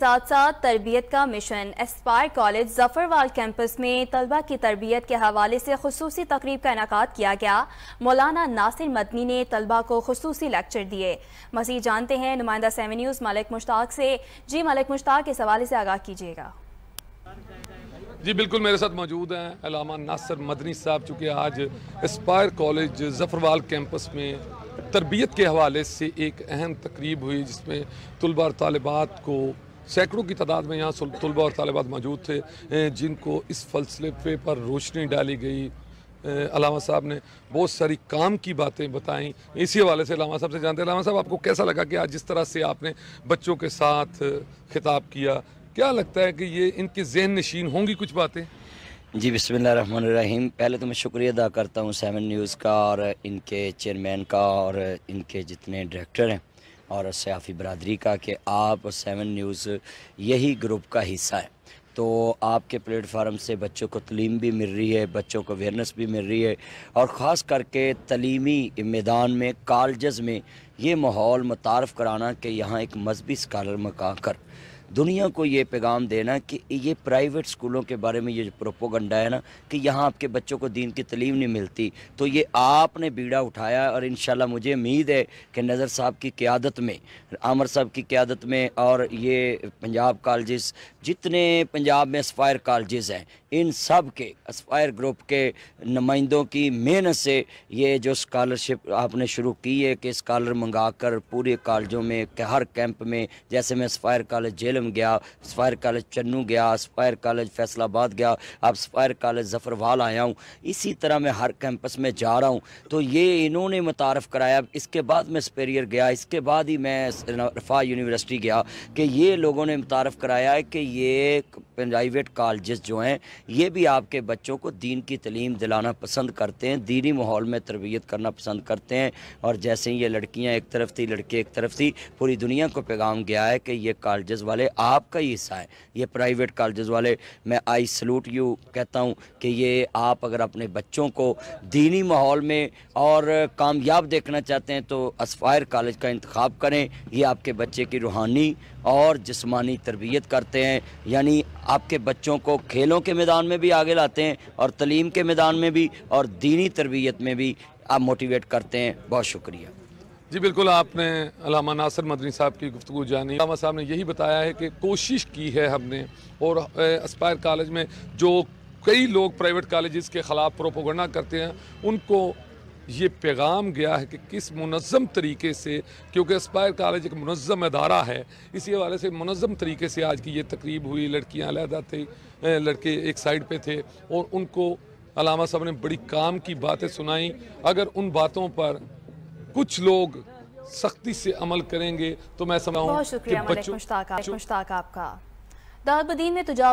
साथ साथ तरबियत का mission Aspire College Zafarwal campus में तलबा की तरबियत के हवाले से खसूस तकरीब का इनका किया गया मौलाना नासिर मदनी ने तलबा को खसूस लेक्चर दिए मजीद जानते हैं नुमाइंदा सेवन न्यूज़ मलिक मुश्ताक से जी मलिक मुश्ताक इस हवाले से आगाह कीजिएगा जी बिल्कुल मेरे साथ मौजूद हैं अलामा नासिर मदनी साहब चूँकि आज एस्पायर कॉलेज जफरवाल कैंपस में तरबियत के हवाले से एक अहम तकरीब हुई जिसमें तलबा और तलबात को सैकड़ों की तादाद में यहाँ तलबा और तालबात मौजूद थे जिनको इस फलसफे पर रोशनी डाली गई अलामा साहब ने बहुत सारी काम की बातें बताई इसी हवाले से अलामा साहब से जानते हैं अलामा साहब आपको कैसा लगा कि आज जिस तरह से आपने बच्चों के साथ खिताब किया क्या लगता है कि ये इनके जहन नशीन होंगी कुछ बातें जी बिसमीम पहले तो मैं शुक्रिया अदा करता हूँ सेवन न्यूज़ का और इनके चेयरमैन का और इनके जितने डायरेक्टर हैं और सयाफ़ी बरदरी का कि आप सेवन न्यूज़ यही ग्रुप का हिस्सा है तो आपके प्लेटफार्म से बच्चों को तलीम भी मिल रही है बच्चों को अवेयरनेस भी मिल रही है और ख़ास करके तलीमी मैदान में कॉलेज़ में ये माहौल मुतारफ़ कराना कि यहाँ एक मजहबी स्कॉलर मका कर दुनिया को ये पैगाम देना कि ये प्राइवेट स्कूलों के बारे में ये जो प्रोपोगंडा है ना कि यहाँ आपके बच्चों को दीन की तलीम नहीं मिलती तो ये आपने बीड़ा उठाया और इन मुझे उम्मीद है कि नज़र साहब की क्यादत में आमर साहब की क्यादत में और ये पंजाब कॉलेज जितने पंजाब में असफायर कॉलेज हैं इन सब के असफायर ग्रुप के नुमाइंदों की मेहनत से ये जो स्कॉलरशिप आपने शुरू की है कि स्कॉलर मंगा कर पूरे कॉलेजों में हर कैंप में जैसे मैं असफायर कॉलेज जेल इलम गया स्पायर कॉलेज चन्नू गया स्पायर कॉलेज फैसलाबाद गया अब स्पायर कॉलेज जफरवाल आया हूँ इसी तरह मैं हर कैंपस में जा रहा हूँ तो ये इन्होंने मुतारफ़ कराया इसके बाद मैं स्पेरियर गया इसके बाद ही मैं रफा यूनिवर्सिटी गया कि ये लोगों ने मुतारफ़ कराया है कि ये प्राइवेट कॉलेज जो हैं ये भी आपके बच्चों को दीन की तलीम दिलाना पसंद करते हैं दीनी माहौल में तरबियत करना पसंद करते हैं और जैसे ही ये लड़कियाँ एक तरफ थी लड़के एक तरफ थी पूरी दुनिया को पैगाम गया है कि ये कॉलेज वाले आपका ही हिस्सा है ये प्राइवेट कॉलेज वाले मैं आई सलूट यू कहता हूँ कि ये आप अगर अपने बच्चों को दीनी माहौल में और कामयाब देखना चाहते हैं तो असफ़ायर कॉलेज का इंतखब करें ये आपके बच्चे की रूहानी और जिसमानी तरबियत करते हैं यानी आपके बच्चों को खेलों के मैदान में भी आगे लाते हैं और तलीम के मैदान में भी और दीनी तरबियत में भी आप मोटिवेट करते हैं बहुत शुक्रिया जी बिल्कुल आपने अलामा नासर मदनी साहब की गुफ्तु जानी अलामा साहब ने यही बताया है कि कोशिश की है हमने और इस्पायर कॉलेज में जो कई लोग प्राइवेट कॉलेज़ के ख़िलाफ़ प्रोपोगंडा करते हैं उनको ये पैगाम गया है कि किस मुनज़म तरीके से क्योंकि इस्पायर कॉलेज एक मुनज़म अदारा है इसी हवाले से मनज़म तरीके से आज की ये तकरीब हुई लड़कियाँ अलहदा थी लड़के एक साइड पर थे और उनको अलामा साहब ने बड़ी काम की बातें सुनाई अगर उन बातों पर कुछ लोग सख्ती से अमल करेंगे तो मैं समझा हूँ मुश्ताक आपका दाहबद्दीन में तुझा